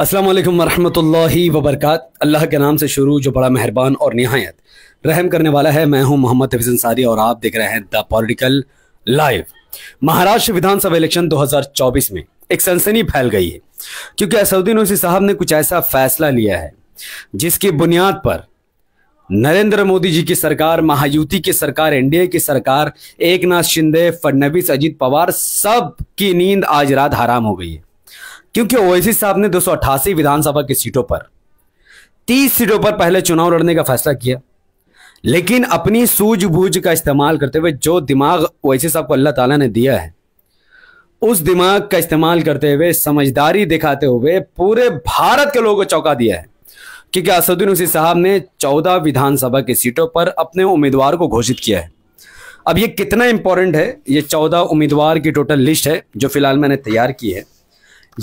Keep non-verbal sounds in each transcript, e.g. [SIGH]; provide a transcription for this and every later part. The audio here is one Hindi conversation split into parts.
अस्सलाम वालेकुम वरहमतुल्लाहि वबरकात अल्लाह के नाम से शुरू जो बड़ा मेहरबान और नहायत रहम करने वाला है मैं हूं मोहम्मद हफीज अंसारी और आप देख रहे हैं the political live Maharashtra Vidhan Sabha election 2024 में एक सनसनी फैल गई है क्योंकि असउद्दीन ओसी साहब ने कुछ ऐसा फैसला लिया है जिसकी बुनियाद पर नरेंद्र मोदी जी की सरकार महायुति की सरकार एनडीए की सरकार एक नाथ शिंदे फडनवीस अजीत पवार सब की नींद आज रात हराम हो गई है क्योंकि ओवैसी साहब ने दो विधानसभा की सीटों पर तीस सीटों पर पहले चुनाव लड़ने का फैसला किया लेकिन अपनी सूझबूझ का इस्तेमाल करते हुए जो दिमाग ओवैसी साहब को अल्लाह ताला ने दिया है उस दिमाग का इस्तेमाल करते हुए समझदारी दिखाते हुए पूरे भारत के लोगों को चौंका दिया है क्योंकि असदुद्दीन उसी साहब ने चौदह विधानसभा की सीटों पर अपने उम्मीदवार को घोषित किया है अब ये कितना इंपॉर्टेंट है ये चौदह उम्मीदवार की टोटल लिस्ट है जो फिलहाल मैंने तैयार की है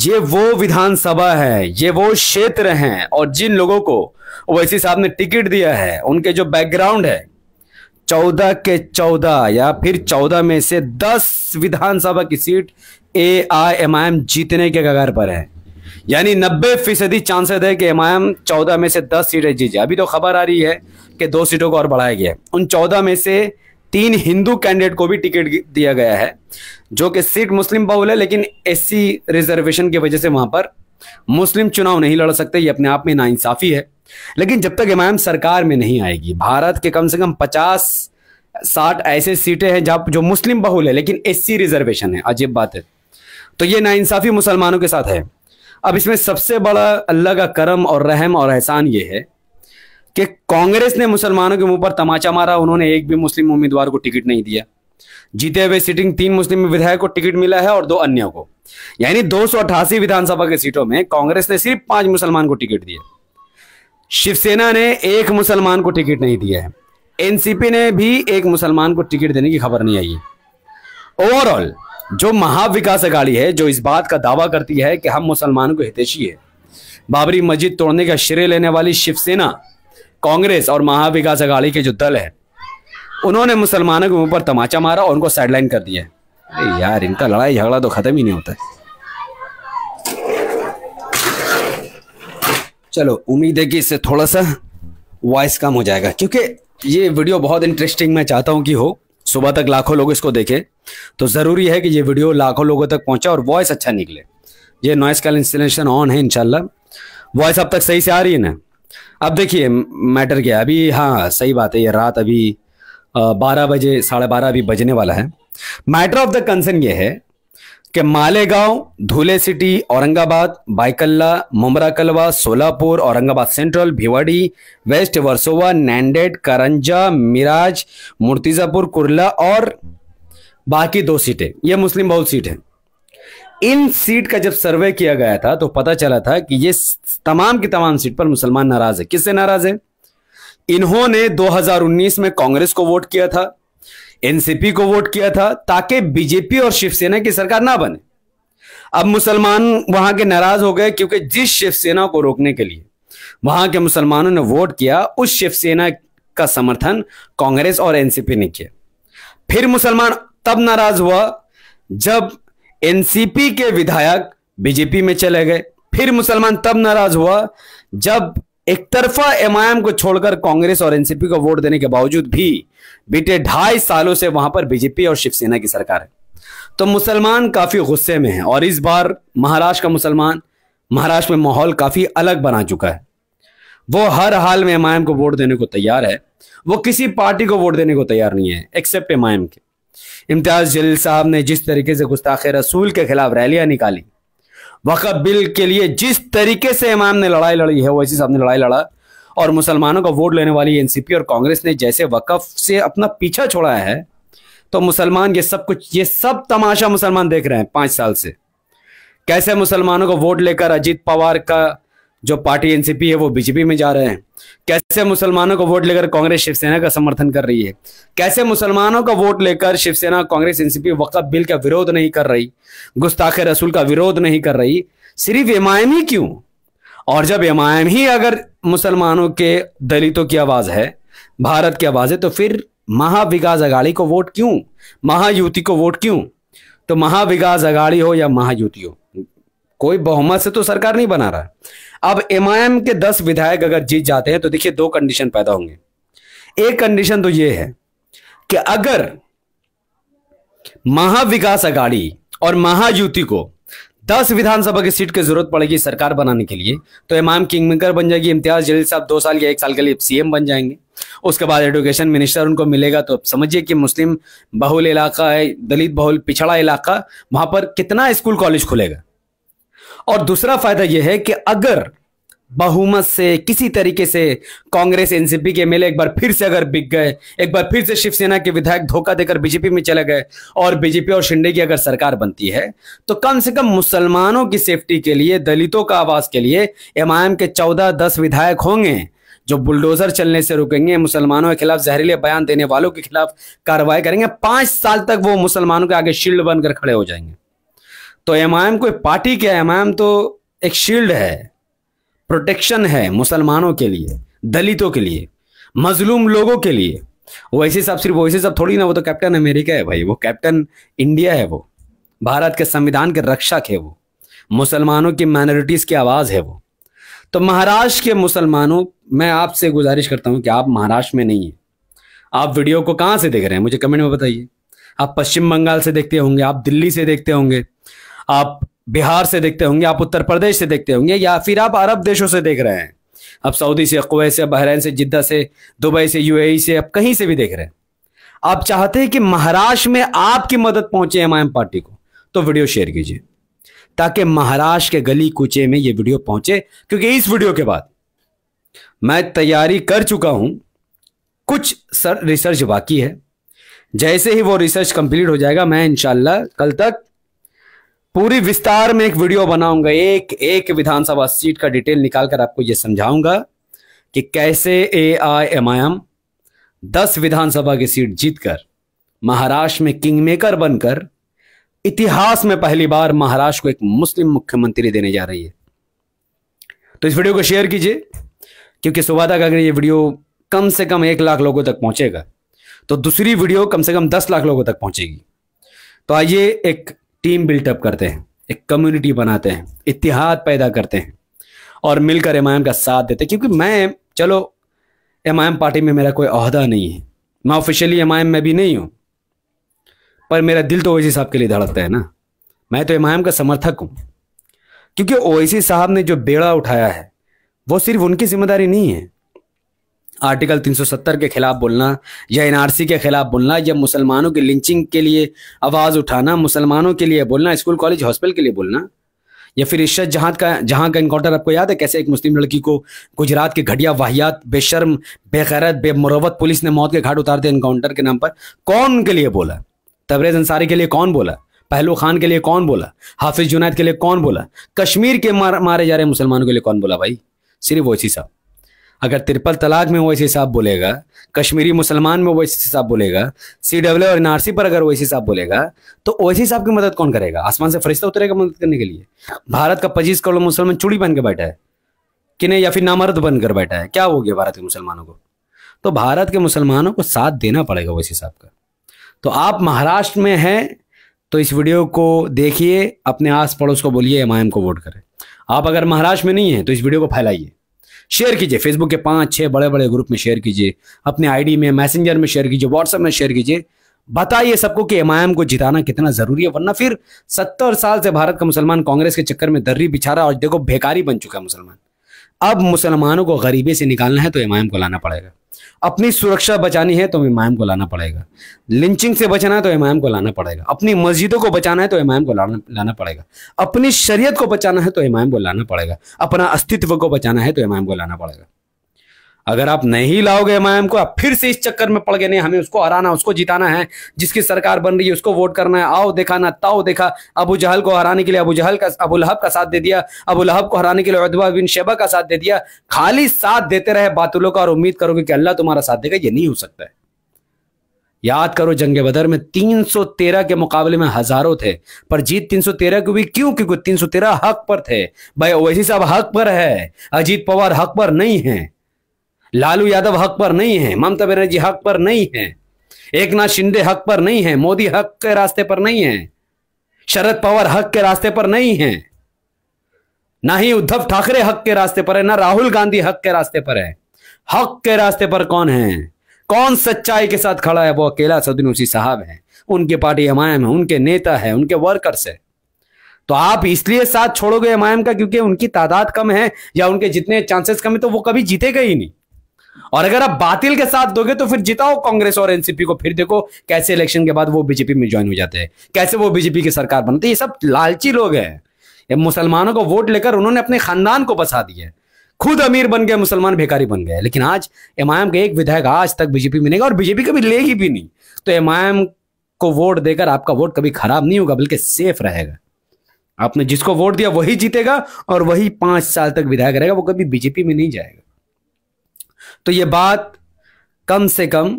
ये वो विधानसभा है ये वो क्षेत्र है और जिन लोगों को ओवैसी साहब ने टिकट दिया है उनके जो बैकग्राउंड है चौदह के चौदह या फिर चौदह में से दस विधानसभा की seat A I M I M जीतने के कगार पर है यानी नब्बे फीसदी चांसेस है कि एम आई एम चौदह में से दस सीटें जीत जाए अभी तो खबर आ रही है कि दो सीटों को और बढ़ाया गया है उन चौदह में से तीन हिंदू कैंडिडेट को भी टिकट दिया गया है जो कि सीट मुस्लिम बहुल है लेकिन एस रिजर्वेशन की वजह से वहां पर मुस्लिम चुनाव नहीं लड़ सकते ये अपने आप में नाइंसाफ़ी है लेकिन जब तक इमाम सरकार में नहीं आएगी भारत के कम से कम पचास साठ ऐसे सीटें हैं जहां जो मुस्लिम बहुल है लेकिन एससी रिजर्वेशन है अजीब बात है तो ये नाइंसाफ़ी मुसलमानों के साथ है अब इसमें सबसे बड़ा अल्लाह का करम और रहम और एहसान ये है कि कांग्रेस ने मुसलमानों के मुंह पर तमाचा मारा उन्होंने एक भी मुस्लिम उम्मीदवार को टिकट नहीं दिया जीते हुए सिटिंग तीन मुस्लिम विधायक को टिकट मिला है और दो अन्यों को यानी दो विधानसभा की सीटों में कांग्रेस ने सिर्फ पांच मुसलमान को टिकट दिए शिवसेना ने एक मुसलमान को टिकट नहीं दिया है एनसीपी ने भी एक मुसलमान को टिकट देने की खबर नहीं आई है ओवरऑल जो महाविकास अघाड़ी है जो इस बात का दावा करती है कि हम मुसलमान को हितेशी है बाबरी मस्जिद तोड़ने का श्रेय लेने वाली शिवसेना कांग्रेस और महाविकास अघाड़ी के जो दल है उन्होंने मुसलमानों के मुंह पर तमाचा मारा और उनको साइडलाइन कर दिया अरे यार इनका लड़ाई झगड़ा तो खत्म ही नहीं होता चलो उम्मीद है कि इससे थोड़ा सा वॉइस कम हो जाएगा क्योंकि ये वीडियो बहुत इंटरेस्टिंग मैं चाहता हूं कि हो सुबह तक लाखों लोग इसको देखें तो ज़रूरी है कि ये वीडियो लाखों लोगों तक पहुंचा और वॉइस अच्छा निकले ये नॉइस का इंस्टॉलेशन ऑन है इनशाला वॉइस अब तक सही से आ रही है ना अब देखिए मैटर क्या अभी हाँ सही बात है ये रात अभी बारह बजे साढ़े बारह अभी बजने वाला है मैटर ऑफ द कंसर्न ये है कि Malegaon Dhule city Aurangabad Byculla Mumbra Kalwa Solapur Aurangabad central Bhiwandi west Versova Nanded Karanja Miraj मुर्तिज़ापुर Kurla और बाकी दो सीटें ये मुस्लिम बहुल सीट है इन सीट का जब सर्वे किया गया था तो पता चला था कि ये तमाम की तमाम सीट पर मुसलमान नाराज है किससे नाराज है इन्होंने 2019 में कांग्रेस को वोट किया था एनसीपी को वोट किया था ताकि बीजेपी और शिवसेना की सरकार ना बने अब मुसलमान वहां के नाराज हो गए क्योंकि जिस शिवसेना को रोकने के लिए वहां के मुसलमानों ने वोट किया उस शिवसेना का समर्थन कांग्रेस और एनसीपी ने किया फिर मुसलमान तब नाराज हुआ जब एनसीपी के विधायक बीजेपी में चले गए फिर मुसलमान तब नाराज हुआ जब एक तरफा एमआईएम को छोड़कर कांग्रेस और एनसीपी को वोट देने के बावजूद भी बीते ढाई सालों से वहां पर बीजेपी और शिवसेना की सरकार है तो मुसलमान काफी गुस्से में है और इस बार महाराष्ट्र का मुसलमान महाराष्ट्र में माहौल काफी अलग बना चुका है वो हर हाल में एमआईएम को वोट देने को तैयार है वो किसी पार्टी को वोट देने को तैयार नहीं है एक्सेप्ट एमआईएम के इम्तियाज जलील साहब ने जिस तरीके से गुस्ताखे रसूल के खिलाफ रैलियां निकाली वक्फ बिल के लिए जिस तरीके से इमाम ने लड़ाई लड़ी है वैसे साहब ने लड़ाई लड़ा और मुसलमानों का वोट लेने वाली एनसीपी और कांग्रेस ने जैसे वक्फ से अपना पीछा छोड़ा है तो मुसलमान ये सब कुछ ये सब तमाशा मुसलमान देख रहे हैं पांच साल से कैसे मुसलमानों को वोट लेकर अजीत पवार का जो पार्टी एनसीपी है वो बीजेपी में जा रहे हैं कैसे मुसलमानों को वोट लेकर कांग्रेस शिवसेना का समर्थन कर रही है कैसे मुसलमानों का वोट लेकर शिवसेना कांग्रेस एनसीपी वक्त बिल का विरोध नहीं कर रही गुस्ताखे रसूल का विरोध नहीं कर रही सिर्फ एम ही क्यों और जब एम ही अगर मुसलमानों के दलितों की आवाज है भारत की आवाज है तो फिर महाविकास अगाड़ी को वोट क्यों महायुति को वोट क्यों तो महाविकास अगाड़ी हो या महायुति हो कोई बहुमत से तो सरकार नहीं बना रहा है अब एमआईएम के दस विधायक अगर जीत जाते हैं तो देखिए दो कंडीशन पैदा होंगे एक कंडीशन तो यह है कि अगर महाविकास अगाड़ी और महायुति को दस विधानसभा की सीट की जरूरत पड़ेगी सरकार बनाने के लिए तो इमाम किंगमेकर बन जाएगी इम्तियाज जलील साहब दो साल या एक साल के लिए सीएम बन जाएंगे उसके बाद एडुकेशन मिनिस्टर उनको मिलेगा तो समझिए कि मुस्लिम बहुल इलाका है दलित बहुल पिछड़ा इलाका वहां पर कितना स्कूल कॉलेज खुलेगा और दूसरा फायदा यह है कि अगर बहुमत से किसी तरीके से कांग्रेस एनसीपी के एमएलए एक बार फिर से अगर बिक गए एक बार फिर से शिवसेना के विधायक धोखा देकर बीजेपी में चले गए और बीजेपी और शिंदे की अगर सरकार बनती है तो कम से कम मुसलमानों की सेफ्टी के लिए दलितों का आवास के लिए एमआईएम के चौदह दस विधायक होंगे जो बुलडोजर चलने से रुकेंगे मुसलमानों के खिलाफ जहरीले बयान देने वालों के खिलाफ कार्रवाई करेंगे पांच साल तक वो मुसलमानों के आगे शील्ड बनकर खड़े हो जाएंगे तो एम कोई पार्टी क्या एम आई एम तो एक शील्ड है प्रोटेक्शन है मुसलमानों के लिए दलितों के लिए मजलूम लोगों के लिए वैसे सब सिर्फ वैसे सब थोड़ी ना वो तो कैप्टन अमेरिका है भाई वो कैप्टन इंडिया है वो भारत के संविधान के रक्षक है वो मुसलमानों की माइनॉरिटीज़ की आवाज़ है वो तो महाराष्ट्र के मुसलमानों मैं आपसे गुजारिश करता हूँ कि आप महाराष्ट्र में नहीं है आप वीडियो को कहां से देख रहे हैं मुझे कमेंट में बताइए आप पश्चिम बंगाल से देखते होंगे आप दिल्ली से देखते होंगे आप बिहार से देखते होंगे आप उत्तर प्रदेश से देखते होंगे या फिर आप अरब देशों से देख रहे हैं आप सऊदी से कुवैत से बहरीन से जिद्दा से दुबई से यूएई से आप कहीं से भी देख रहे हैं आप चाहते हैं कि महाराष्ट्र में आपकी मदद पहुंचे एमआईएम पार्टी को तो वीडियो शेयर कीजिए ताकि महाराष्ट्र के गली कूचे में यह वीडियो पहुंचे क्योंकि इस वीडियो के बाद मैं तैयारी कर चुका हूं कुछ सर रिसर्च बाकी है जैसे ही वो रिसर्च कंप्लीट हो जाएगा मैं इंशाला कल तक पूरी विस्तार में एक वीडियो बनाऊंगा एक एक विधानसभा सीट का डिटेल निकालकर आपको ये समझाऊंगा कि कैसे ए आई एम आई एम दस विधानसभा की सीट जीतकर महाराष्ट्र में किंग मेकर बनकर इतिहास में पहली बार महाराष्ट्र को एक मुस्लिम मुख्यमंत्री देने जा रही है तो इस वीडियो को शेयर कीजिए क्योंकि सुबह तक अगर ये वीडियो कम से कम एक लाख लोगों तक पहुंचेगा तो दूसरी वीडियो कम से कम दस लाख लोगों तक पहुंचेगी तो आइए एक टीम बिल्टअप करते हैं एक कम्युनिटी बनाते हैं इतिहाद पैदा करते हैं और मिलकर एम का साथ देते हैं क्योंकि मैं चलो एम पार्टी में मेरा कोई अहदा नहीं है मैं ऑफिशियली एम में भी नहीं हूँ पर मेरा दिल तो ओवैसी साहब के लिए धड़कता है ना मैं तो एम का समर्थक हूँ क्योंकि ओवैसी साहब ने जो बेड़ा उठाया है वो सिर्फ उनकी जिम्मेदारी नहीं है आर्टिकल 370 के खिलाफ बोलना या एनआरसी के खिलाफ बोलना या मुसलमानों की लिंचिंग के लिए आवाज़ उठाना मुसलमानों के लिए बोलना स्कूल कॉलेज हॉस्पिटल के लिए बोलना या फिर इशत जहां का जहां का इनकाउंटर आपको याद है कैसे एक मुस्लिम लड़की को गुजरात के घटिया वाहियात बेशर्म बेगैरत बेमरवत पुलिस ने मौत के घाट उतार दिया इनकाउंटर के नाम पर कौन के लिए बोला तबरेज अंसारी के लिए कौन बोला पहलू खान के लिए कौन बोला हाफिज जुनैद के लिए कौन बोला कश्मीर के मार, मारे जा रहे मुसलमानों के लिए कौन बोला भाई सिर्फ वैसी साहब अगर त्रिपल तलाक में वैसे साहब बोलेगा कश्मीरी मुसलमान में वैसे साहब बोलेगा सी डब्ल्यू और एनआरसी पर अगर वैसे साहब बोलेगा तो वैसे साहब की मदद कौन करेगा आसमान से फरिश्ता उतरेगा मदद करने के लिए भारत का पच्चीस करोड़ मुसलमान चूड़ी बनकर के बैठा है कि नहीं या फिर नामर्द बनकर बैठा है क्या हो गया भारत के मुसलमानों को तो भारत के मुसलमानों को साथ देना पड़ेगा वैसे साहब का तो आप महाराष्ट्र में हैं तो इस वीडियो को देखिए अपने आस पड़ोस को बोलिए एम को वोट करें आप अगर महाराष्ट्र में नहीं है तो इस वीडियो को फैलाइए शेयर कीजिए फेसबुक के पांच छह बड़े बड़े ग्रुप में शेयर कीजिए अपने आईडी में मैसेंजर में शेयर कीजिए व्हाट्सएप में शेयर कीजिए बताइए सबको कि एमआईएम को जिताना कितना जरूरी है वरना फिर सत्तर साल से भारत का मुसलमान कांग्रेस के चक्कर में दर्री बिछारा और देखो बेकारी बन चुका है मुसलमान अब मुसलमानों को गरीबी से निकालना है तो एमआईएम को लाना पड़ेगा अपनी सुरक्षा बचानी है तो इमाम को लाना पड़ेगा लिंचिंग से बचना है तो इमाम को लाना पड़ेगा अपनी मस्जिदों को बचाना है तो इमाम को लाना लाना पड़ेगा अपनी शरीयत को बचाना है तो इमाम को लाना पड़ेगा अपना अस्तित्व को बचाना है तो इमाम को लाना पड़ेगा अगर आप नहीं लाओगे एमआईएम को आप फिर से इस चक्कर में पड़ गए नहीं हमें उसको हराना उसको जिताना है जिसकी सरकार बन रही है उसको वोट करना है आओ देखा ना ताओ देखा अबू जहल को हराने के लिए अबू जहल का अबू लहब का साथ दे दिया अबू लहब को हराने के लिए अदबा बिन शेबा का साथ दे दिया खाली साथ देते रहे बातुलों का और उम्मीद करोगे कि अल्लाह तुम्हारा साथ देगा ये नहीं हो सकता है याद करो जंगे बदर में 313 के मुकाबले में हजारों थे पर जीत 313 की हुई क्यों क्योंकि 313 हक पर थे भाई ओवैसी साहब हक पर है अजीत पवार हक पर नहीं है लालू यादव हक पर नहीं है ममता बनर्जी हक पर नहीं है एक नाथ शिंदे हक पर नहीं है मोदी हक के रास्ते पर नहीं है शरद पवार हक के रास्ते पर नहीं है ना ही उद्धव ठाकरे हक के रास्ते पर है ना राहुल गांधी हक के रास्ते पर है हक के रास्ते पर कौन है कौन सच्चाई के साथ खड़ा है वो अकेला उसी साहब है उनके पार्टी एम है उनके नेता है उनके वर्कर्स है तो आप इसलिए साथ छोड़ोगे एम का क्योंकि उनकी तादाद कम है या उनके जितने चांसेस कम है तो वो कभी जीतेगा ही नहीं और अगर आप बातिल के साथ दोगे तो फिर जिताओ कांग्रेस और एनसीपी को फिर देखो कैसे इलेक्शन के बाद वो बीजेपी में ज्वाइन हो जाते हैं कैसे वो बीजेपी की सरकार बनती है ये सब लालची लोग हैं मुसलमानों को वोट लेकर उन्होंने अपने खानदान को बसा दिया खुद अमीर बन गए मुसलमान भेकारी बन गए लेकिन आज एम के एक विधायक आज तक बीजेपी में नहीं और बीजेपी कभी लेगी भी नहीं तो एम को वोट देकर आपका वोट कभी खराब नहीं होगा बल्कि सेफ रहेगा आपने जिसको वोट दिया वही जीतेगा और वही पांच साल तक विधायक रहेगा वो कभी बीजेपी में नहीं जाएगा तो ये बात कम से कम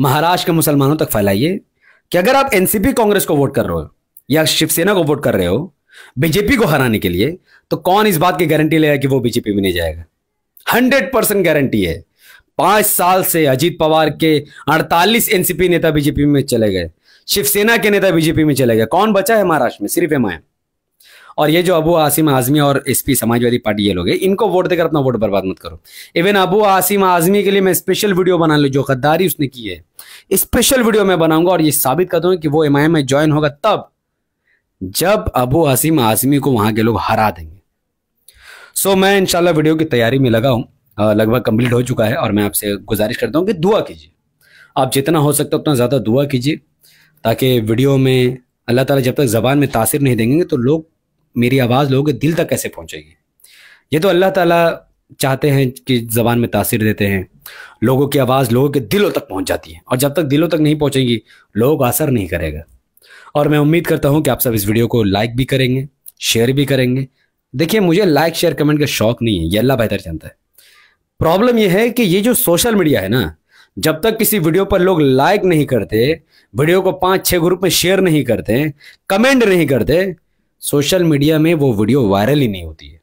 महाराष्ट्र के मुसलमानों तक फैलाइए कि अगर आप एनसीपी कांग्रेस को वोट कर रहे हो या शिवसेना को वोट कर रहे हो बीजेपी को हराने के लिए तो कौन इस बात की गारंटी लेगा कि वो बीजेपी में नहीं जाएगा हंड्रेड परसेंट गारंटी है पांच साल से अजीत पवार के अड़तालीस एनसीपी नेता बीजेपी में चले गए शिवसेना के नेता बीजेपी में चले गए कौन बचा है महाराष्ट्र में सिर्फ एम आई और ये जो अबू आसिम आजमी और एस पी समाजवादी पार्टी ये लोग हैं इनको वोट देकर अपना वोट बर्बाद मत करो इवन अबू आसिम आजमी के लिए मैं स्पेशल वीडियो बना लू जो गद्दारी उसने की है स्पेशल वीडियो मैं बनाऊंगा और ये साबित कर दूंगा कि वो एम में ज्वाइन होगा तब जब अबू आसिम आजमी को वहां के लोग हरा देंगे सो मैं इनशाला वीडियो की तैयारी में लगा हूँ लगभग कंप्लीट हो चुका है और मैं आपसे गुजारिश करता हूँ कि दुआ कीजिए आप जितना हो सकता है उतना ज़्यादा दुआ कीजिए ताकि वीडियो में अल्लाह ताला जब तक ज़बान में तासीर नहीं देंगे तो लोग मेरी आवाज़ लोगों के दिल तक कैसे पहुँचेगी ये तो अल्लाह ताला चाहते हैं कि ज़बान में तासीर देते हैं लोगों की आवाज़ लोगों के दिलों तक पहुँच जाती है और जब तक दिलों तक नहीं पहुँचेगी लोग असर नहीं करेगा और मैं उम्मीद करता हूँ कि आप सब इस वीडियो को लाइक भी करेंगे शेयर भी करेंगे देखिए मुझे लाइक शेयर कमेंट का शौक नहीं है ये अल्लाह बेहतर जानता है प्रॉब्लम यह है कि ये जो सोशल मीडिया है ना जब तक किसी वीडियो पर लोग लाइक नहीं करते वीडियो को पांच छह ग्रुप में शेयर नहीं करते कमेंट नहीं करते सोशल मीडिया में वो वीडियो वायरल ही नहीं होती है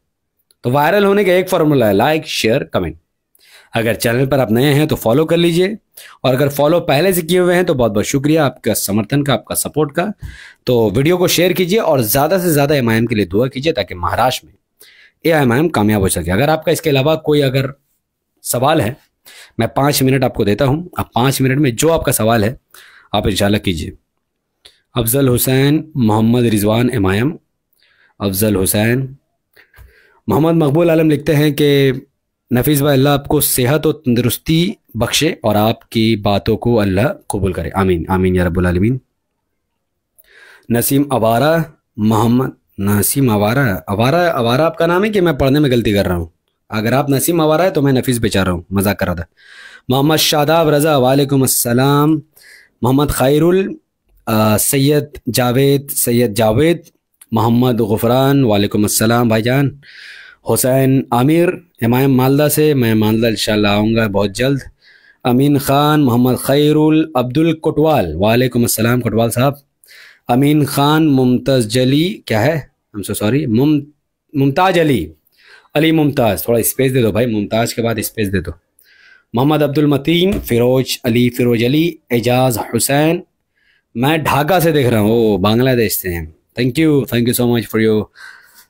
तो वायरल होने का एक फॉर्मूला है लाइक शेयर कमेंट अगर चैनल पर आप नए हैं तो फॉलो कर लीजिए और अगर फॉलो पहले से किए हुए हैं तो बहुत बहुत शुक्रिया आपका समर्थन का आपका सपोर्ट का तो वीडियो को शेयर कीजिए और ज़्यादा से ज़्यादा एम के लिए दुआ कीजिए ताकि महाराष्ट्र में ए एम कामयाब हो सके अगर आपका इसके अलावा कोई अगर सवाल है मैं पाँच मिनट आपको देता हूँ अब पाँच मिनट में जो आपका सवाल है आप इजाला कीजिए अफजल हुसैन मोहम्मद रिजवान एम अफजल हुसैन मोहम्मद मकबूल आलम लिखते हैं कि नफीस भाई अल्लाह आपको सेहत और तंदरुस्ती बख्शे और आपकी बातों को अल्लाह कबूल करे आमीन आमीन या आलमीन नसीम अवारा मोहम्मद नसीम अवारा अवारा अवारा आपका नाम है कि मैं पढ़ने में गलती कर रहा हूँ अगर आप नसीम अवारा है तो मैं नफीस बेचा रहा हूँ मजाक कर रहा था मोहम्मद शादाब रज़ा वालेकुम अस्सलाम मोहम्मद खैरुल सैयद जावेद सैयद जावेद मोहम्मद गफरान वालेकुम अस्सलाम भाईजान हुसैन आमिर हमायम मालदा से मैं मालदा इंशाल्लाह आऊँगा बहुत जल्द अमीन ख़ान मोहम्मद खैरुल अब्दुल कोटवाल वालेकुम अस्सलाम कोटवाल साहब अमीन ख़ान मुमताज़ जली क्या है हम सो सॉरी मुमताज़ अली अली मुमताज़ थोड़ा स्पेस दे दो भाई मुमताज़ के बाद स्पेस दे दो मोहम्मद अब्दुल मतीन फ़िरोज अली फ़िरोज अली एजाज़ हुसैन मैं ढाका से देख रहा हूँ ओ बांग्लादेश से हैं thank you thank you so much for your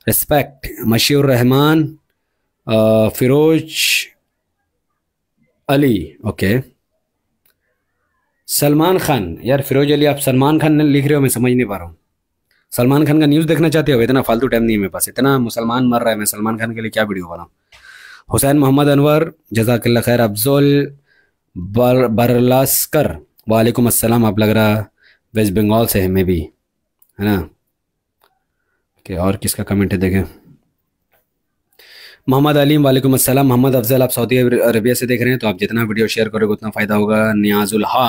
respect Mashir Rahman Firoz Ali okay Salman Khan यार फिरोज अली आप सलमान खान लिख रहे हो मैं समझ नहीं पा रहा हूँ सलमान खान का न्यूज़ देखना चाहते हो इतना फालतू टाइम नहीं है मेरे पास इतना मुसलमान मर रहा है मैं सलमान खान के लिए क्या वीडियो बनाऊँ हुसैन मोहम्मद अनवर जजाकल्ला खैर अफजोल बर बरलास्कर वालेकुम अस्सलाम आप लग रहा वेस्ट बंगाल से है मे भी है ना के और किसका कमेंट है देखें मोहम्मद अलीम वालेकुम अस्सलाम मोहम्मद अफजल आप सऊदी अरबिया से देख रहे हैं तो आप जितना वीडियो शेयर करोगे उतना फ़ायदा होगा न्याजुल हा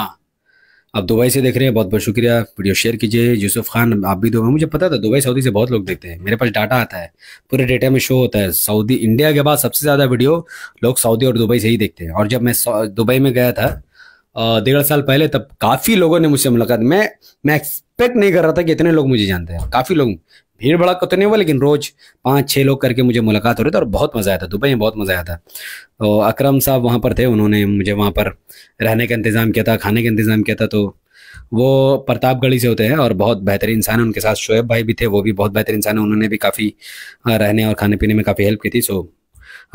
आप दुबई से देख रहे हैं बहुत बहुत शुक्रिया वीडियो शेयर कीजिए यूसुफ खान आप भी दुबई मुझे पता था दुबई सऊदी से बहुत लोग देखते हैं मेरे पास डाटा आता है पूरे डेटा में शो होता है सऊदी इंडिया के बाद सबसे ज़्यादा वीडियो लोग सऊदी और दुबई से ही देखते हैं और जब मैं दुबई में गया था डेढ़ साल पहले तब काफ़ी लोगों ने मुझसे मुलाकात मैं मैं एक्सपेक्ट नहीं कर रहा था कि इतने लोग मुझे जानते हैं काफ़ी लोग भीड़ भड़ा तो नहीं हुआ लेकिन रोज़ पाँच छः लोग करके मुझे मुलाकात हो रही थी और बहुत मज़ा आया था दुबई में बहुत मज़ा आया था तो अकरम साहब वहाँ पर थे उन्होंने मुझे वहाँ पर रहने का इंतज़ाम किया था खाने का इंतज़ाम किया था तो वो प्रतापगढ़ी से होते हैं और बहुत बेहतरीन इंसान है उनके साथ शोएब भाई भी थे वो भी बहुत बेहतरीन इंसान है उन्होंने भी काफ़ी रहने और खाने पीने में काफ़ी हेल्प की थी सो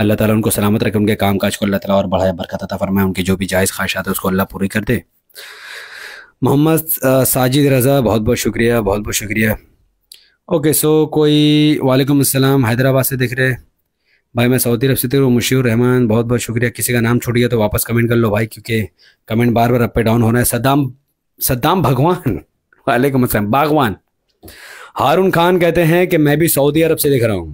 अल्लाह ताला उनको सलामत रखे उनके काम काज को अल्लाह ताला और बढ़ाया बरकत अता फरमाए उनकी जो भी जायज़ ख्वाहिशात है उसको अल्लाह पूरी कर दे मोहम्मद साजिद रज़ा बहुत बहुत शुक्रिया बहुत बहुत शुक्रिया ओके सो कोई वालेकुम असलम हैदराबाद से दिख रहे भाई मैं सऊदी अरब से हूँ मुशीर रहमान बहुत बहुत शुक्रिया किसी का नाम छूट गया तो वापस कमेंट कर लो भाई क्योंकि कमेंट बार बार अप डाउन हो रहा है सद्दाम सद्दाम भगवान [LAUGHS] वालेकुम असलम बागवान हारून खान कहते हैं कि मैं भी सऊदी अरब से देख रहा हूँ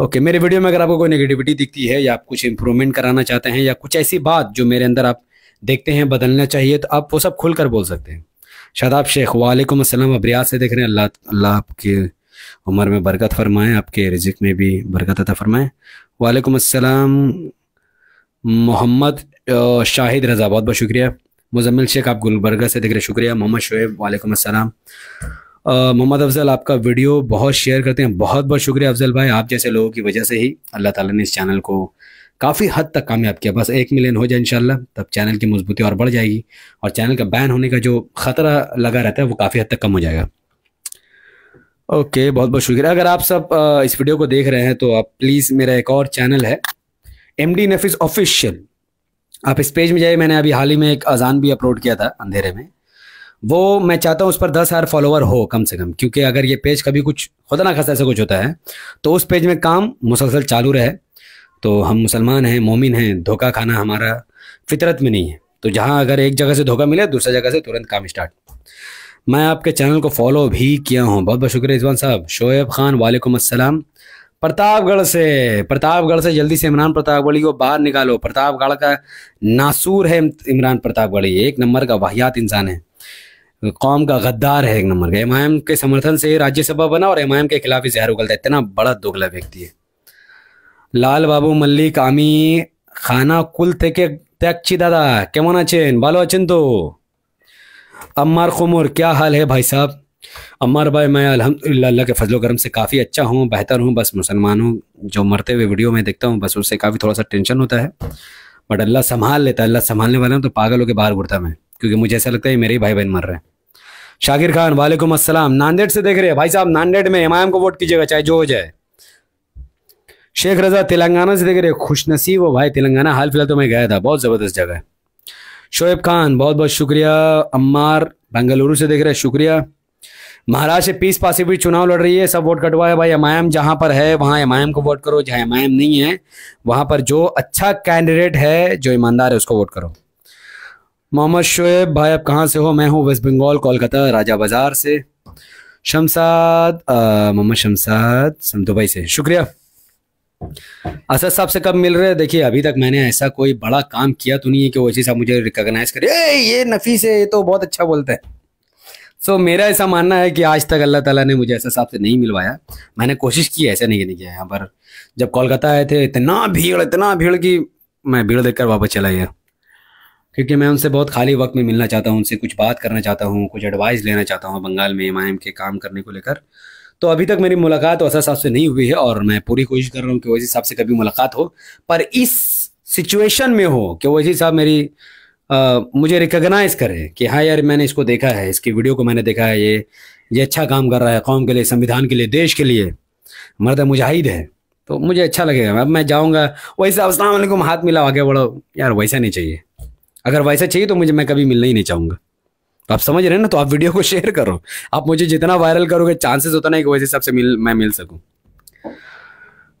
ओके मेरे वीडियो में अगर आपको कोई नेगेटिविटी दिखती है या आप कुछ इंप्रूवमेंट कराना चाहते हैं या कुछ ऐसी बात जो मेरे अंदर आप देखते हैं बदलना चाहिए तो आप वो सब खुल कर बोल सकते हैं शादाब शेख वालेकुम असलम अब रियाज से देख रहे हैं अल्लाह अल्लाह आपकी उम्र में बरकत फरमाएं आपके रिजिक में भी बरकत अता फरमाएं वालेकुम असलम मोहम्मद शाहिद रज़ा बहुत बहुत शुक्रिया मुजम्मिल शेख आप गुलबरगा से देख रहे शुक्रिया मोहम्मद शुएब वालेकुम असलम मोहम्मद अफजल आपका वीडियो बहुत शेयर करते हैं बहुत बहुत शुक्रिया अफजल भाई आप जैसे लोगों की वजह से ही अल्लाह ताला ने इस चैनल को काफ़ी हद तक कामयाब किया बस एक मिलियन हो जाए इंशाल्लाह तब चैनल की मजबूती और बढ़ जाएगी और चैनल का बैन होने का जो ख़तरा लगा रहता है वो काफ़ी हद तक कम हो जाएगा ओके बहुत बहुत शुक्रिया अगर आप सब इस वीडियो को देख रहे हैं तो आप प्लीज़ मेरा एक और चैनल है एम डी नफिस ऑफिशियल आप इस पेज में जाइए मैंने अभी हाल ही में एक अजान भी अपलोड किया था अंधेरे में वो मैं चाहता हूँ उस पर दस हज़ार फॉलोवर हो कम से कम क्योंकि अगर ये पेज कभी कुछ खुदा ना खासा ऐसा कुछ होता है तो उस पेज में काम मुसलसल चालू रहे तो हम मुसलमान हैं मोमिन हैं धोखा खाना हमारा फितरत में नहीं है तो जहाँ अगर एक जगह से धोखा मिले दूसरा जगह से तुरंत काम स्टार्ट मैं आपके चैनल को फॉलो भी किया हूँ बहुत बहुत शुक्रिया रिजवान साहब शोएब खान वालेकुम असलम प्रतापगढ़ से प्रतापगढ़ से जल्दी से इमरान प्रतापगढ़ी को बाहर निकालो प्रतापगढ़ का नासूर है इमरान प्रतापगढ़ी एक नंबर का वाहियात इंसान है कौम का गद्दार है एक नंबर का एम के समर्थन से राज्यसभा बना और एम के खिलाफ ही जहर उगलता है इतना बड़ा दुगला व्यक्ति है লাল বাবু মল্লিক আমি খানাকুল থেকে দেখছি দাদা কেমন আছেন बालो अचिन तो अम्मार खुमर क्या हाल है भाई साहब अम्मार भाई मैं अल्हम्दुलिल्लाह अल्लाह के फजलो करम से काफ़ी अच्छा हूँ बेहतर हूँ बस मुसलमानों जो मरते हुए वीडियो में देखता हूँ बस उससे काफ़ी थोड़ा सा टेंशन होता है बट अल्लाह संभाल लेता है अल्लाह संभालने वाला हूँ तो पागलों के बाहर घुड़ता मैं क्योंकि मुझे ऐसा लगता है मेरे ही भाई बहन मर रहे हैं शाकिर खान वालेकुम असलम नांदेड़ से देख रहे हैं भाई साहब नांदेड़ में एमआईएम को वोट कीजिएगा चाहे जो हो जाए शेख रजा तेलंगाना से देख रहे खुश नसीब हो भाई तेलंगाना हाल फिलहाल तो मैं गया था बहुत ज़बरदस्त जगह है शोएब खान बहुत बहुत शुक्रिया अम्मार बेंगलुरु से देख रहे हैं शुक्रिया महाराष्ट्र पीस पासी भी चुनाव लड़ रही है सब वोट कटवा है भाई एम जहाँ पर है वहाँ एम को वोट करो जहाँ एम नहीं है वहाँ पर जो अच्छा कैंडिडेट है जो ईमानदार है उसको वोट करो मोहम्मद शोएब भाई आप कहाँ से हो मैं हूँ वेस्ट बंगाल कोलकाता राजा बाज़ार से शमसाद मोहम्मद शमसाद दुबई से शुक्रिया असद साहब से कब मिल रहे हैं देखिए अभी तक मैंने ऐसा कोई बड़ा काम किया तो नहीं है कि वैसे साहब मुझे रिकॉग्नाइज करे ये नफीस है ये तो बहुत अच्छा बोलता है सो so, मेरा ऐसा मानना है कि आज तक अल्लाह ताला ने मुझे ऐसा साहब से नहीं मिलवाया मैंने कोशिश की ऐसा नहीं किया यहाँ पर जब कोलकाता आए थे इतना भीड़ इतना भीड़ कि मैं भीड़ देखकर वापस चला गया क्योंकि मैं उनसे बहुत खाली वक्त में मिलना चाहता हूँ उनसे कुछ बात करना चाहता हूँ कुछ एडवाइस लेना चाहता हूँ बंगाल में एम के काम करने को लेकर तो अभी तक मेरी मुलाकात वैसा साहब से नहीं हुई है और मैं पूरी कोशिश कर रहा हूँ कि वैसी साहब से कभी मुलाकात हो पर इस सिचुएशन में हो कि वैसी साहब मेरी आ, मुझे रिकगनाइज करें कि हाँ यार मैंने इसको देखा है इसकी वीडियो को मैंने देखा है ये ये अच्छा काम कर रहा है कौम के लिए संविधान के लिए देश के लिए मर्द मुजाहिद है तो मुझे अच्छा लगेगा अब मैं जाऊँगा वैसे असलम हाथ मिला आगे बढ़ो यार वैसा नहीं चाहिए अगर वैसा चाहिए तो मुझे मैं कभी मिलना ही नहीं चाहूंगा तो आप समझ रहे हैं ना तो आप वीडियो को शेयर करो आप मुझे जितना वायरल करोगे चांसेस होता ना कि वैसे सबसे मिल मैं मिल सकूं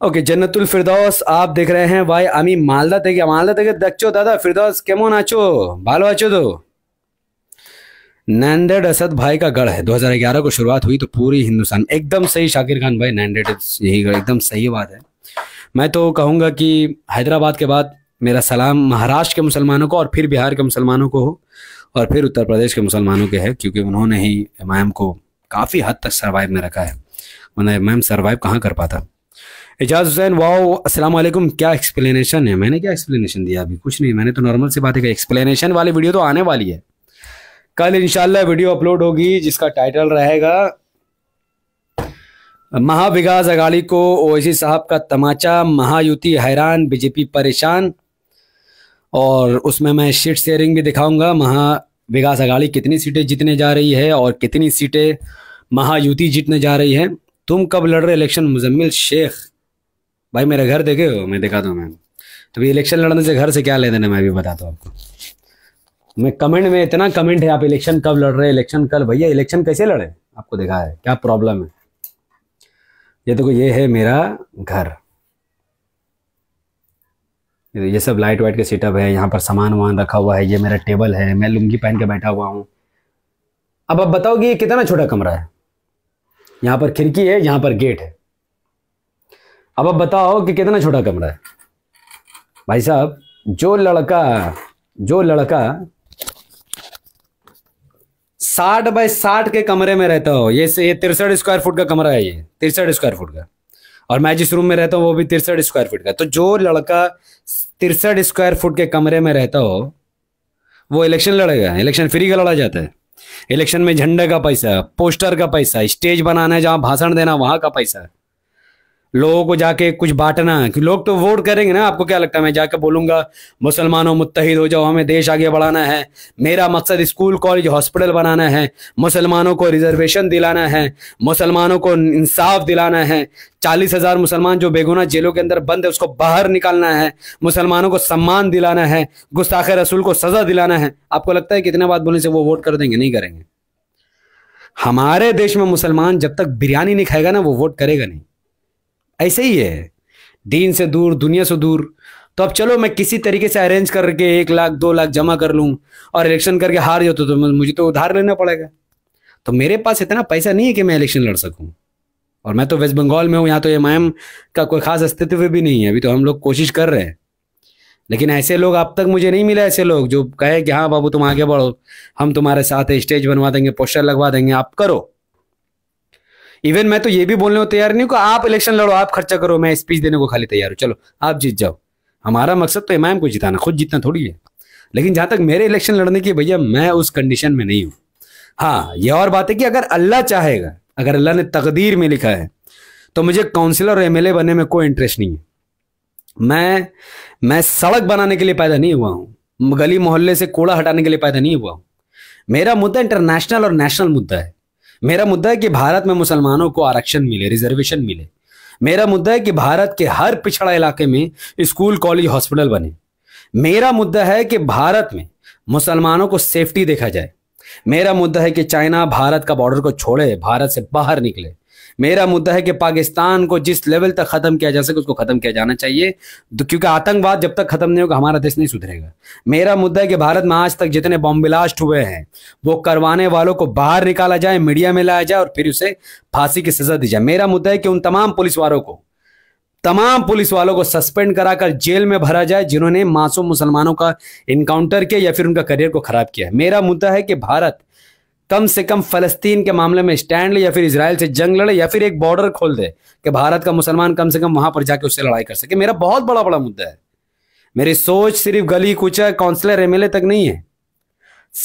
ओके जन्नतुल फिरदौस आप देख रहे हैं भाई अमी मालदा थे मालदा थे दक्षो दादा फिरदौस কেমন नाचो ভালো आचो दो तो? नैंडेड असद भाई का गढ़ है 2011 को शुरुआत हुई तो पूरी हिंदुस्तान एकदम सही शाकिर खान भाई नैंडेड यही गढ़ एकदम सही बात है मैं तो कहूंगा कि हैदराबाद के बाद मेरा सलाम महाराष्ट्र के मुसलमानों को और फिर बिहार के मुसलमानों को हो और फिर उत्तर प्रदेश के मुसलमानों के है क्योंकि उन्होंने ही एम को काफ़ी हद तक सर्वाइव में रखा है वरना एम सर्वाइव कहाँ कर पाता एजाज हुसैन वाओ अस्सलाम वालेकुम क्या एक्सप्लेनेशन है मैंने क्या एक्सप्लेनेशन दिया अभी कुछ नहीं मैंने तो नॉर्मल सी बात है एक्सप्लेनेशन वाली वीडियो तो आने वाली है कल इनशाला वीडियो अपलोड होगी जिसका टाइटल रहेगा महाविकास अगाड़ी को ओवैसी साहब का तमाचा महायुति हैरान बीजेपी परेशान और उसमें मैं सीट शेयरिंग भी दिखाऊंगा महा विकास अघाड़ी कितनी सीटें जीतने जा रही है और कितनी सीटें महायुति जीतने जा रही है तुम कब लड़ रहे इलेक्शन मुजम्मिल शेख भाई मेरा घर देखे हो मैं दिखा दूँ मैम तो भाई इलेक्शन लड़ने से घर से क्या ले देना मैं भी बताता हूँ आपको मैं कमेंट में इतना कमेंट है आप इलेक्शन कब लड़ रहे हैं इलेक्शन कल भैया इलेक्शन कैसे लड़े आपको दिखा है क्या प्रॉब्लम है ये देखो ये है मेरा घर ये सब लाइट वाइट के सेटअप है यहाँ पर सामान वामान रखा हुआ है ये मेरा टेबल है मैं लुंगी पहन के बैठा हुआ हूँ अब आप बताओगे ये कितना छोटा कमरा है यहाँ पर खिड़की है यहाँ पर गेट है अब आप बताओ कि कितना छोटा कमरा है भाई साहब जो लड़का जो लड़का साठ बाय साठ के कमरे में रहता हो ये ये तिरसठ स्क्वायर फुट का कमरा है ये तिरसठ स्क्वायर फुट का और मैं जिस रूम में रहता हूँ वो भी तिरसठ स्क्वायर फुट का तो जो लड़का तिरसठ स्क्वायर फुट के कमरे में रहता हो वो इलेक्शन लड़ेगा इलेक्शन फ्री का लड़ा जाता है इलेक्शन में झंडे का पैसा पोस्टर का पैसा स्टेज बनाना है जहां भाषण देना वहां का पैसा लोगों को जाके कुछ बांटना है कि लोग तो वोट करेंगे ना आपको क्या लगता है मैं जाके बोलूंगा मुसलमानों मुतहिद हो जाओ हमें देश आगे बढ़ाना है मेरा मकसद स्कूल कॉलेज हॉस्पिटल बनाना है मुसलमानों को रिजर्वेशन दिलाना है मुसलमानों को इंसाफ दिलाना है चालीस हजार मुसलमान जो बेगुना जेलों के अंदर बंद है उसको बाहर निकालना है मुसलमानों को सम्मान दिलाना है गुस्ताखे रसूल को सजा दिलाना है आपको लगता है कितने बात बोलने से वो वोट कर देंगे नहीं करेंगे हमारे देश में मुसलमान जब तक बिरयानी नहीं खाएगा ना वो वोट करेगा नहीं ऐसे ही है दीन से दूर दुनिया से दूर तो अब चलो मैं किसी तरीके से अरेंज करके एक लाख दो लाख जमा कर लूँ और इलेक्शन करके हार जाओ तो, तो मुझे तो उधार लेना पड़ेगा तो मेरे पास इतना पैसा नहीं है कि मैं इलेक्शन लड़ सकूँ और मैं तो वेस्ट बंगाल में हूँ यहाँ तो एम आई का कोई खास अस्तित्व भी नहीं है अभी तो हम लोग कोशिश कर रहे हैं लेकिन ऐसे लोग अब तक मुझे नहीं मिले ऐसे लोग जो कहे कि हाँ बाबू तुम आगे बढ़ो हम तुम्हारे साथ स्टेज बनवा देंगे पोस्टर लगवा देंगे आप करो इवन मैं तो ये भी बोलने को तैयार नहीं हूँ आप इलेक्शन लड़ो आप खर्चा करो मैं स्पीच देने को खाली तैयार हूँ चलो आप जीत जाओ हमारा मकसद तो इमाम को जिताना खुद जीतना थोड़ी है लेकिन जहां तक मेरे इलेक्शन लड़ने की भैया मैं उस कंडीशन में नहीं हूँ हाँ यह और बात है कि अगर अल्लाह चाहेगा अगर अल्लाह ने तकदीर में लिखा है तो मुझे काउंसिलर और एमएलए बनने में कोई इंटरेस्ट नहीं है मैं मैं सड़क बनाने के लिए पैदा नहीं हुआ हूँ गली मोहल्ले से कूड़ा हटाने के लिए पैदा नहीं हुआ हूँ मेरा मुद्दा इंटरनेशनल और नेशनल मुद्दा है मेरा मुद्दा है कि भारत में मुसलमानों को आरक्षण मिले रिजर्वेशन मिले मेरा मुद्दा है कि भारत के हर पिछड़ा इलाके में स्कूल कॉलेज हॉस्पिटल बने मेरा मुद्दा है कि भारत में मुसलमानों को सेफ्टी देखा जाए मेरा मुद्दा है कि चाइना भारत का बॉर्डर को छोड़े भारत से बाहर निकले मेरा मुद्दा है कि पाकिस्तान को जिस लेवल तक ख़त्म किया जा सके उसको ख़त्म किया जाना चाहिए तो क्योंकि आतंकवाद जब तक ख़त्म नहीं होगा हमारा देश नहीं सुधरेगा मेरा मुद्दा है कि भारत में आज तक जितने बॉम्ब ब्लास्ट हुए हैं वो करवाने वालों को बाहर निकाला जाए मीडिया में लाया जाए और फिर उसे फांसी की सज़ा दी जाए मेरा मुद्दा है कि उन तमाम पुलिस वालों को तमाम पुलिस वालों को सस्पेंड कराकर जेल में भरा जाए जिन्होंने मासूम मुसलमानों का इनकाउंटर किया या फिर उनका करियर को खराब किया मेरा मुद्दा है कि भारत कम से कम फलस्तीन के मामले में स्टैंड ले या फिर इसराइल से जंग लड़े या फिर एक बॉर्डर खोल दे कि भारत का मुसलमान कम से कम वहां पर जाके उससे लड़ाई कर सके मेरा बहुत बड़ा बड़ा मुद्दा है मेरी सोच सिर्फ गली कुचा काउंसिलर एमएलए तक नहीं है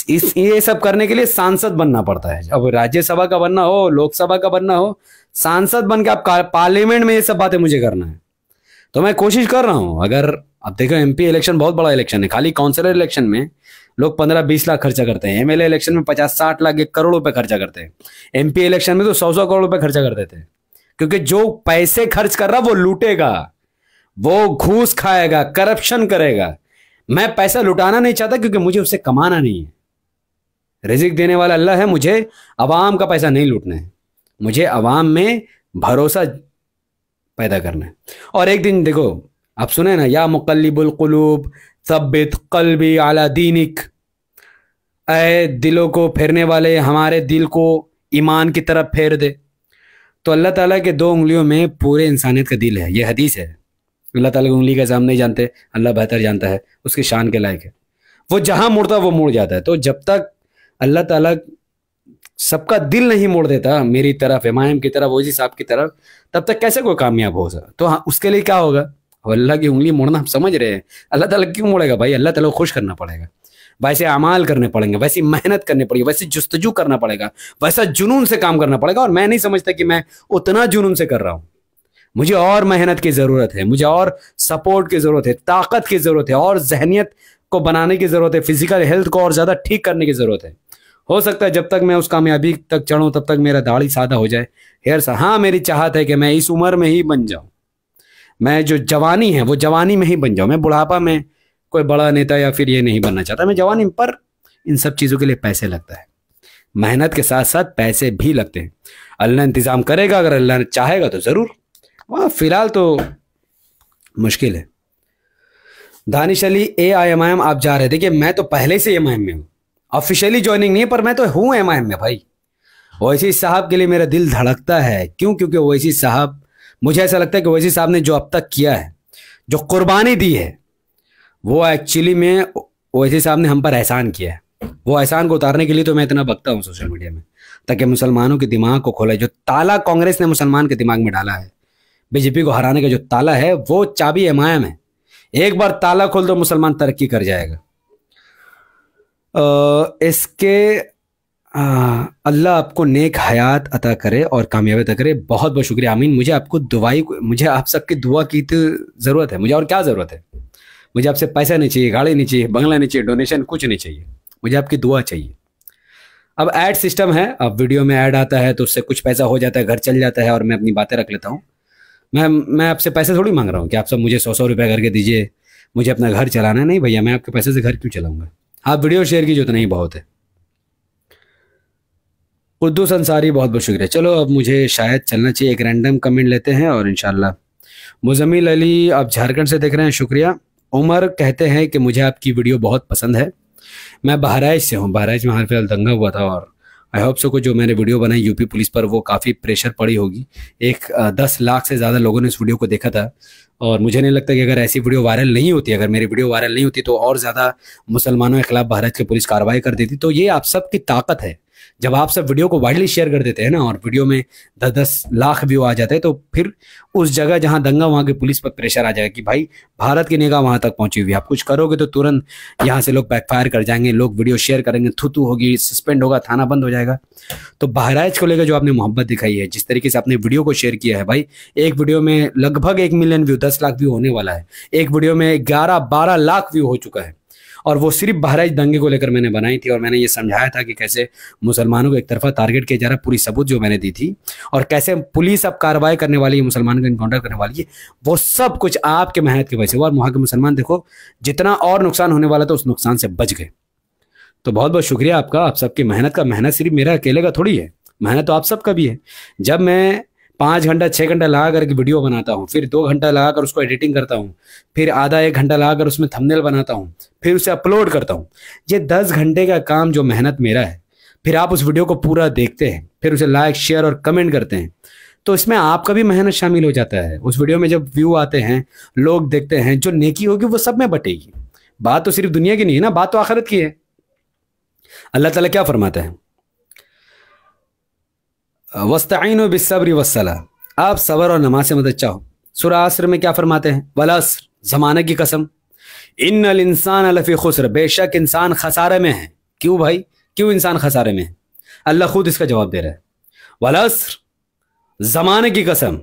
इस ये सब करने के लिए सांसद बनना पड़ता है अब राज्यसभा का बनना हो लोकसभा का बनना हो सांसद बन के आप पार्लियामेंट में ये सब बातें मुझे करना है तो मैं कोशिश कर रहा हूं अगर अब देखो एमपी इलेक्शन बहुत बड़ा इलेक्शन है खाली काउंसिलर इलेक्शन में लोग पंद्रह बीस लाख खर्चा करते हैं एमएलए इलेक्शन में पचास साठ लाख एक करोड़ रुपए खर्चा करते हैं एमपी इलेक्शन में तो सौ सौ करोड़ रुपए खर्चा करते थे क्योंकि जो पैसे खर्च कर रहा वो लूटेगा वो घूस खाएगा करप्शन करेगा मैं पैसा लुटाना नहीं चाहता क्योंकि मुझे उसे कमाना नहीं है रिजिक देने वाला अल्लाह है मुझे अवाम का पैसा नहीं लूटना है मुझे अवाम में भरोसा पैदा करना है और एक दिन देखो आप सुने ना या कलूब सबित कलबी आला दीनिक ए दिलों को फेरने वाले हमारे दिल को ईमान की तरफ फेर दे तो अल्लाह ताला के दो उंगलियों में पूरे इंसानियत का दिल है यह हदीस है अल्लाह ताला की उंगली का जाम नहीं जानते अल्लाह बेहतर जानता है उसकी शान के लायक है वो जहाँ मुड़ता वो मुड़ जाता है तो जब तक अल्लाह ताला सबका दिल नहीं मोड़ देता मेरी तरफ एमआईएम की तरफ ओजी साहब की तरफ तब तक कैसे कोई कामयाब हो सकता तो हाँ उसके लिए क्या होगा अब अल्लाह की उंगली मोड़ना हम समझ रहे हैं अल्लाह ताला क्यों मोड़ेगा भाई अल्लाह ताला को खुश करना पड़ेगा वैसे अमाल करने पड़ेंगे वैसी मेहनत करनी पड़ेगी वैसे जस्तजू करना पड़ेगा वैसा जुनून से काम करना पड़ेगा और मैं नहीं समझता कि मैं उतना जुनून से कर रहा हूँ मुझे और मेहनत की ज़रूरत है मुझे और सपोर्ट की ज़रूरत है ताकत की ज़रूरत है और जहनीत को बनाने की ज़रूरत है फिजिकल हेल्थ को और ज़्यादा ठीक करने की ज़रूरत है हो सकता है जब तक मैं उस कामयाबी तक चढ़ूँ तब तक मेरा दाढ़ी सादा हो जाए हेयर सा हाँ मेरी चाहत है कि मैं इस उम्र में ही बन जाऊँ मैं जो जवानी है वो जवानी में ही बन जाऊँ मैं बुढ़ापा में कोई बड़ा नेता या फिर ये नहीं बनना चाहता मैं जवानी पर इन सब चीज़ों के लिए पैसे लगता है मेहनत के साथ साथ पैसे भी लगते हैं अल्लाह इंतज़ाम करेगा अगर अल्लाह ने चाहेगा तो ज़रूर वहाँ फ़िलहाल तो मुश्किल है Danish Ali A I M I M आप जा रहे देखिए मैं तो पहले से एम आई एम में हूँ ऑफिशियली ज्वाइनिंग नहीं है पर मैं तो हूँ एम आई एम में भाई ओसी साहब के लिए मेरा दिल धड़कता है क्यों क्योंकि ओसी साहब मुझे ऐसा लगता है कि वैसी साहब ने जो अब तक किया है जो कुर्बानी दी है वो एक्चुअली में वैसी साहब ने हम पर एहसान किया है वो एहसान को उतारने के लिए तो मैं इतना बकता हूँ सोशल मीडिया में ताकि मुसलमानों के दिमाग को खोले जो ताला कांग्रेस ने मुसलमान के दिमाग में डाला है बीजेपी को हराने का जो ताला है वो चाबी एमायम है एक बार ताला खोल दो मुसलमान तरक्की कर जाएगा इसके अल्लाह आपको नेक हयात अता करे और कामयाबी अता करे बहुत बहुत शुक्रिया आमीन मुझे आपको दुआई मुझे आप सबकी दुआ की तो ज़रूरत है मुझे और क्या ज़रूरत है मुझे आपसे पैसा नहीं चाहिए गाड़ी नहीं चाहिए बंगला नहीं चाहिए डोनेशन कुछ नहीं चाहिए मुझे आपकी दुआ चाहिए अब ऐड सिस्टम है अब वीडियो में ऐड आता है तो उससे कुछ पैसा हो जाता है घर चल जाता है और मैं अपनी बातें रख लेता हूँ मैं मैं आपसे पैसे थोड़ी मांग रहा हूँ कि आप सब मुझे सौ सौ रुपये करके दीजिए मुझे अपना घर चलाना है नहीं भैया मैं आपके पैसे से घर क्यों चलाऊँगा आप वीडियो शेयर कीजिए तो नहीं बहुत है उर्दू संसारी बहुत बहुत शुक्रिया चलो अब मुझे शायद चलना चाहिए एक रैंडम कमेंट लेते हैं और इनशाला मुजमिल अली आप झारखंड से देख रहे हैं शुक्रिया उमर कहते हैं कि मुझे आपकी वीडियो बहुत पसंद है मैं बहराइच से हूँ बहराइच में हाल फिलहाल दंगा हुआ था और आई होप सो को जो मैंने वीडियो बनाई यूपी पुलिस पर वो काफ़ी प्रेशर पड़ी होगी एक दस लाख से ज़्यादा लोगों ने इस वीडियो को देखा था और मुझे नहीं लगता कि अगर ऐसी वीडियो वायरल नहीं होती अगर मेरी वीडियो वायरल नहीं होती तो और ज़्यादा मुसलमानों के खिलाफ भारत की पुलिस कार्रवाई कर देती तो ये आप सब की ताकत है जब आप सब वीडियो को वाइडली शेयर कर देते हैं ना और वीडियो में दस दस लाख व्यू आ जाते हैं तो फिर उस जगह जहां दंगा वहां की पुलिस पर प्रेशर आ जाएगा कि भाई भारत की निगाह वहां तक पहुंची हुई आप कुछ करोगे तो तुरंत यहाँ से लोग बैकफायर कर जाएंगे लोग वीडियो शेयर करेंगे थुतू होगी सस्पेंड होगा थाना बंद हो जाएगा तो बहराइच को लेकर जो आपने मोहब्बत दिखाई है जिस तरीके से आपने वीडियो को शेयर किया है भाई एक वीडियो में लगभग एक मिलियन व्यू दस लाख व्यू होने वाला है एक वीडियो में ग्यारह बारह लाख व्यू हो चुका है और वो सिर्फ बहराइच दंगे को लेकर मैंने बनाई थी और मैंने ये समझाया था कि कैसे मुसलमानों को एक तरफा टारगेट किया जा रहा पूरी सबूत जो मैंने दी थी और कैसे पुलिस अब कार्रवाई करने वाली है मुसलमान को इनकाउंटर करने वाली है वो सब कुछ आपके मेहनत की वजह से और वहाँ के मुसलमान देखो जितना और नुकसान होने वाला था उस नुकसान से बच गए तो बहुत बहुत शुक्रिया आपका आप सबकी मेहनत का मेहनत सिर्फ मेरा अकेले का थोड़ी है मेहनत तो आप सबका भी है जब मैं पाँच घंटा छः घंटा लगा करके वीडियो बनाता हूँ फिर दो घंटा लगा कर उसको एडिटिंग करता हूँ फिर आधा एक घंटा लगा कर उसमें थंबनेल बनाता हूँ फिर उसे अपलोड करता हूँ ये दस घंटे का काम जो मेहनत मेरा है फिर आप उस वीडियो को पूरा देखते हैं फिर उसे लाइक शेयर और कमेंट करते हैं तो इसमें आपका भी मेहनत शामिल हो जाता है उस वीडियो में जब व्यू आते हैं लोग देखते हैं जो नेकी होगी वो सब में बटेगी बात तो सिर्फ दुनिया की नहीं है ना बात तो आखिरत की है अल्लाह ताला क्या फरमाता है वस्तिन बिसबरी वसला आप सबर और नमाज से मदद चाहो सुर आसर में क्या फरमाते हैं वलासर जमाने की कसम इन इंसान अलफ़ी खुसर बेशक इंसान खसारे में है क्यों भाई क्यों इंसान खसारे में है अल्लाह खुद इसका जवाब दे रहा है वलसर जमाने की कसम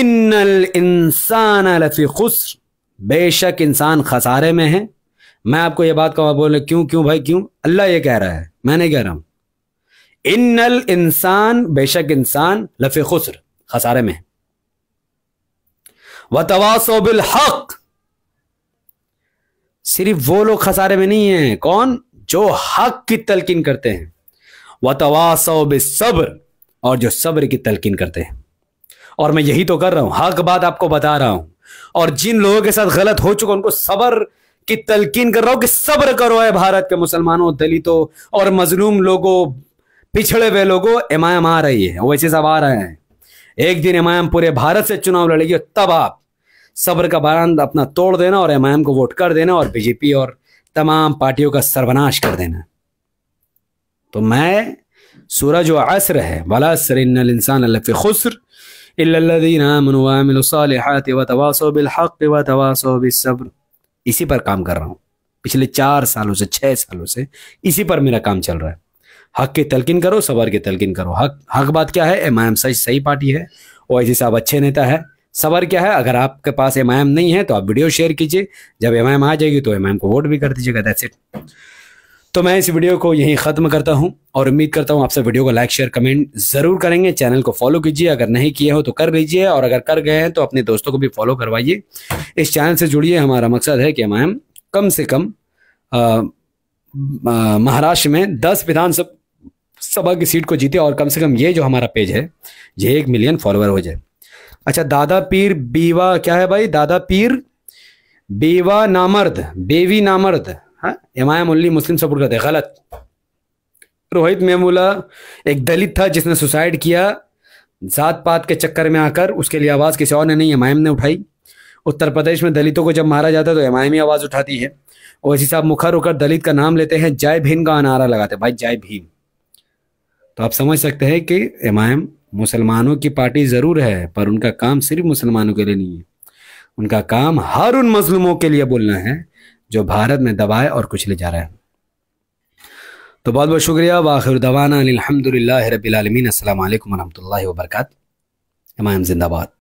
इन इंसान अलफ़ी खुसर बेशक इंसान खसारे में है मैं आपको यह बात कहूँ बोल क्यों क्यों भाई क्यों अल्लाह ये कह रहा है मैं नहीं कह रहा हूँ इनल इंसान बेशक इंसान लफे खुसर खसारे में व तवासोबिल बिल हक सिर्फ वो लोग खसारे में नहीं है कौन जो हक की तलकिन करते हैं व तवासोबिल सब्र और जो सब्र की तलकिन करते हैं और मैं यही तो कर रहा हूं हक बात आपको बता रहा हूं और जिन लोगों के साथ गलत हो चुका उनको सबर की तलकीन कर रहा हूं कि सब्र करो है भारत के मुसलमानों दलितों और मजलूम लोगों पिछड़े हुए लोगों एमआईएम आ रही है वैसे सब आ रहे हैं एक दिन एमआईएम पूरे भारत से चुनाव लड़ेगी और तब आप सब्र का बयान अपना तोड़ देना और एमआईएम को वोट कर देना और बीजेपी और तमाम पार्टियों का सर्वनाश कर देना तो मैं सूरज व असर है वाला इंसान अल्फ़ खुसर इसी पर काम कर रहा हूँ पिछले चार सालों से छह सालों से इसी पर मेरा काम चल रहा है हक की तलकिन करो सबर की तलकिन करो हक हक बात क्या है एम आई एम सही सही पार्टी है ओवैसी साहब अच्छे नेता है सबर क्या है अगर आपके पास एम आई एम नहीं है तो आप वीडियो शेयर कीजिए जब एम आई एम आ जाएगी तो एम आई एम को वोट भी कर दीजिएगा दैट्स इट तो मैं इस वीडियो को यहीं ख़त्म करता हूं और उम्मीद करता हूं आपसे वीडियो को लाइक शेयर कमेंट ज़रूर करेंगे चैनल को फॉलो कीजिए अगर नहीं किए हो तो कर लीजिए और अगर कर गए हैं तो अपने दोस्तों को भी फॉलो करवाइए इस चैनल से जुड़िए हमारा मकसद है कि एम कम से कम महाराष्ट्र में दस विधानसभा सभा की सीट को जीते और कम से कम ये जो हमारा पेज है ये एक मिलियन फॉलोअर हो जाए अच्छा दादा पीर बीवा क्या है भाई दादा पीर बेवा नामर्द बेवी नामर्द हाँ एम मुस्लिम सपोर्ट करते गलत रोहित मेमूला एक दलित था जिसने सुसाइड किया जात पात के चक्कर में आकर उसके लिए आवाज़ किसी और ने नहीं एम ने उठाई उत्तर प्रदेश में दलितों को जब मारा जाता है तो एम आवाज़ उठाती है इसी साहब मुखर होकर दलित का नाम लेते हैं जय भीम का नारा लगाते भाई जय भीम तो आप समझ सकते हैं कि एम मुसलमानों की पार्टी ज़रूर है पर उनका काम सिर्फ मुसलमानों के लिए नहीं है उनका काम हर उन मजलूमों के लिए बोलना है जो भारत में दबाए और कुछ ले जा रहे हैं तो बहुत बहुत शुक्रिया वाखिर दवाना अलहमदिल्ला असल वरहमल वर्क एम जिंदाबाद